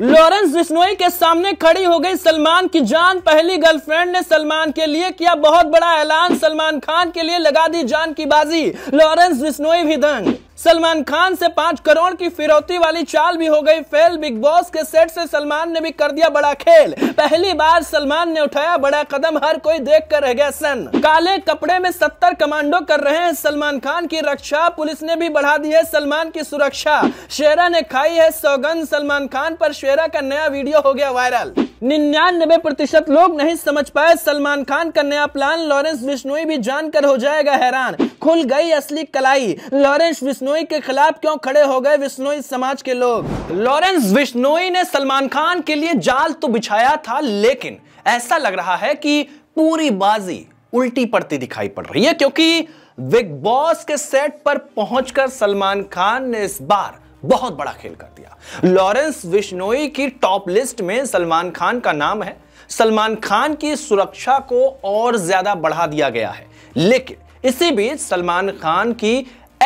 Lawrence Bishnoi के सामने खड़ी हो गई सलमान की जान पहली गर्लफ्रेंड ने सलमान के लिए किया बहुत बड़ा ऐलान सलमान खान के लिए लगा दी जान की बाजी लॉरेंस बिश्नोई भी दंग सलमान खान से पांच करोड़ की फिरौती वाली चाल भी हो गई फेल बिग बॉस के सेट से सलमान ने भी कर दिया बड़ा खेल पहली बार सलमान ने उठाया बड़ा कदम हर कोई देख कर रह गया सन काले कपड़े में सत्तर कमांडो कर रहे हैं सलमान खान की रक्षा पुलिस ने भी बढ़ा दी है सलमान की सुरक्षा शेरा ने खाई है सौगंध सलमान खान पर शेरा का नया वीडियो हो गया वायरल निन्यानबे प्रतिशत लोग नहीं समझ पाए सलमान खान का नया प्लान लॉरेंस बिश्नोई भी जानकर हो जाएगा हैरान खुल गई असली कलाई लॉरेंस बिश्नोई के खिलाफ क्यों खड़े हो गए बिश्नोई समाज के लोग लॉरेंस बिश्नोई ने सलमान खान के लिए जाल तो बिछाया था लेकिन ऐसा लग रहा है कि पूरी बाजी उल्टी पड़ती दिखाई पड़ रही है क्योंकि बिग बॉस के सेट पर पहुंचकर सलमान खान ने इस बार बहुत बड़ा खेल कर दिया लॉरेंस विश्नोई की टॉप लिस्ट में सलमान खान का नाम है सलमान खान की सुरक्षा को और ज्यादा बढ़ा दिया गया है लेकिन इसी बीच सलमान खान की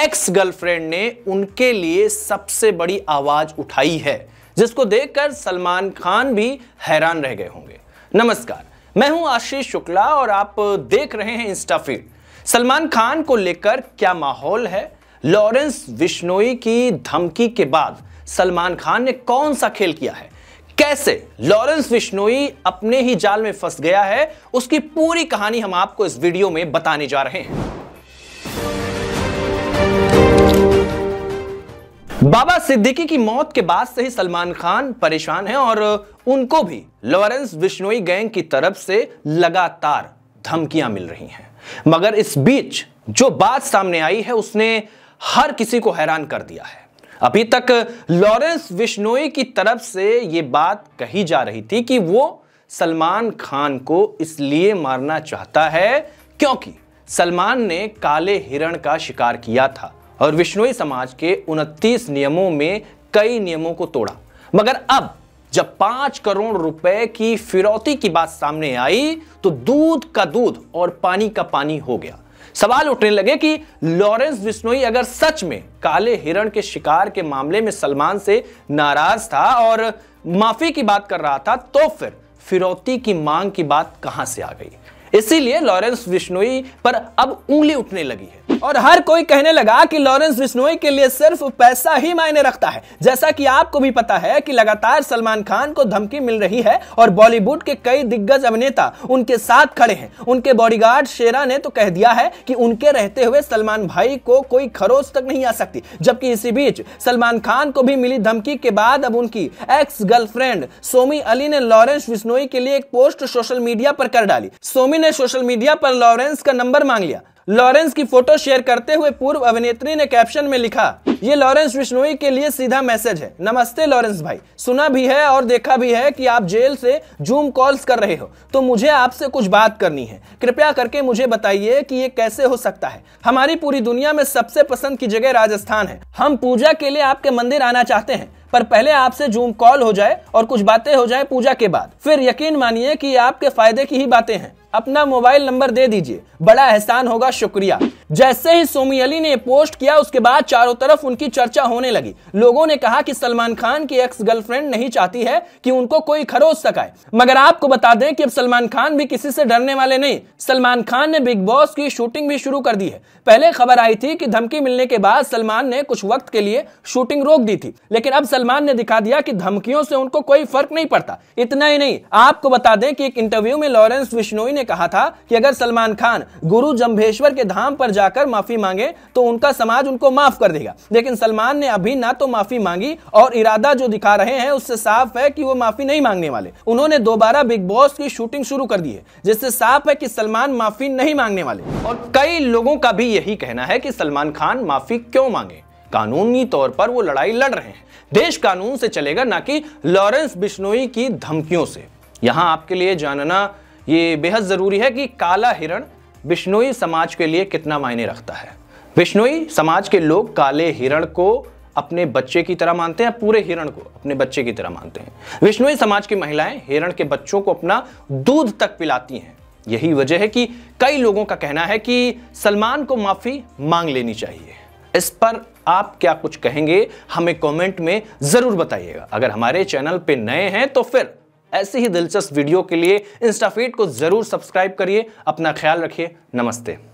एक्स गर्लफ्रेंड ने उनके लिए सबसे बड़ी आवाज उठाई है जिसको देखकर सलमान खान भी हैरान रह गए होंगे नमस्कार मैं हूं आशीष शुक्ला और आप देख रहे हैं इंस्टाफीड सलमान खान को लेकर क्या माहौल है लॉरेंस विश्नोई की धमकी के बाद सलमान खान ने कौन सा खेल किया है कैसे लॉरेंस विश्नोई अपने ही जाल में फंस गया है उसकी पूरी कहानी हम आपको इस वीडियो में बताने जा रहे हैं बाबा सिद्दीकी की मौत के बाद से ही सलमान खान परेशान हैं और उनको भी लॉरेंस विश्नोई गैंग की तरफ से लगातार धमकियां मिल रही हैं मगर इस बीच जो बात सामने आई है उसने हर किसी को हैरान कर दिया है अभी तक लॉरेंस विश्नोई की तरफ से ये बात कही जा रही थी कि वो सलमान खान को इसलिए मारना चाहता है क्योंकि सलमान ने काले हिरण का शिकार किया था और विश्नोई समाज के 29 नियमों में कई नियमों को तोड़ा मगर अब जब पांच करोड़ रुपए की फिरौती की बात सामने आई तो दूध का दूध और पानी का पानी हो गया सवाल उठने लगे कि लॉरेंस बिश्नोई अगर सच में काले हिरण के शिकार के मामले में सलमान से नाराज था और माफी की बात कर रहा था तो फिर फिरौती की मांग की बात कहां से आ गई इसीलिए लॉरेंस बिश्नोई पर अब उंगली उठने लगी है और हर कोई कहने लगा कि लॉरेंस बिश्नोई के लिए सिर्फ पैसा ही मायने रखता है जैसा कि आपको भी पता है कि लगातार सलमान खान को धमकी मिल रही है और बॉलीवुड के कई दिग्गज अभिनेता उनके साथ खड़े हैं उनके बॉडीगार्ड शेरा ने तो कह दिया है कि उनके रहते हुए सलमान भाई को कोई खरोच तक नहीं आ सकती जबकि इसी बीच सलमान खान को भी मिली धमकी के बाद अब उनकी एक्स गर्लफ्रेंड सोमी अली ने लॉरेंस बिश्नोई के लिए एक पोस्ट सोशल मीडिया पर कर डाली सोमी ने सोशल मीडिया पर लॉरेंस का नंबर मांग लिया लॉरेंस की फोटो शेयर करते हुए पूर्व अभिनेत्री ने कैप्शन में लिखा ये लॉरेंस विश्नोई के लिए सीधा मैसेज है नमस्ते लॉरेंस भाई सुना भी है और देखा भी है कि आप जेल से जूम कॉल्स कर रहे हो तो मुझे आपसे कुछ बात करनी है कृपया करके मुझे बताइए कि ये कैसे हो सकता है हमारी पूरी दुनिया में सबसे पसंद की जगह राजस्थान है हम पूजा के लिए आपके मंदिर आना चाहते हैं पर पहले आपसे जूम कॉल हो जाए और कुछ बातें हो जाए पूजा के बाद फिर यकीन मानिए कि आपके फायदे की ही बातें हैं अपना मोबाइल नंबर दे दीजिए बड़ा एहसान होगा शुक्रिया जैसे ही सोमी अली ने पोस्ट किया उसके बाद चारों तरफ उनकी चर्चा होने लगी लोगों ने कहा कि सलमान खान की एक्स गर्लफ्रेंड नहीं चाहती है कि उनको कोई खरोज सकाए मगर आपको बता दें कि अब सलमान खान भी किसी से डरने वाले नहीं सलमान खान ने बिग बॉस की शूटिंग भी शुरू कर दी है पहले खबर आई थी कि धमकी मिलने के बाद सलमान ने कुछ वक्त के लिए शूटिंग रोक दी थी लेकिन अब सलमान ने दिखा दिया कि धमकियों से उनको कोई फर्क नहीं पड़ता इतना ही नहीं आपको बता दें कि एक इंटरव्यू में लॉरेंस विश्नोई ने कहा था कि अगर सलमान खान गुरु जम्भेश्वर के धाम पर जाकर माफी मांगे तो उनका समाज उनको माफ कर देगा लेकिन सलमान ने अभी ना तो माफी मांगी और इरादा जो दिखा रहे हैं उससे साफ है कि वो माफी नहीं मांगने वाले उन्होंने दोबारा बिग बॉस की शूटिंग शुरू कर दी है जिससे साफ है कि सलमान माफी नहीं मांगने वाले और कई लोगों का भी यही कहना है कि सलमान खान माफी क्यों मांगे कानूनी तौर पर वो लड़ाई लड़ रहे हैं देश कानून से चलेगा ना कि लॉरेंस बिश्नोई की धमकियों से यहां आपके लिए जानना ये बेहद जरूरी है कि काला हिरण बिश्नोई समाज के लिए कितना मायने रखता है बिश्नोई समाज के लोग काले हिरण को अपने बच्चे की तरह मानते हैं पूरे हिरण को अपने बच्चे की तरह मानते हैं विष्णुई समाज की महिलाएं हिरण के बच्चों को अपना दूध तक पिलाती हैं यही वजह है कि कई लोगों का कहना है कि सलमान को माफी मांग लेनी चाहिए इस पर आप क्या कुछ कहेंगे हमें कमेंट में जरूर बताइएगा अगर हमारे चैनल पे नए हैं तो फिर ऐसी ही दिलचस्प वीडियो के लिए इंस्टाफीड को ज़रूर सब्सक्राइब करिए अपना ख्याल रखिए नमस्ते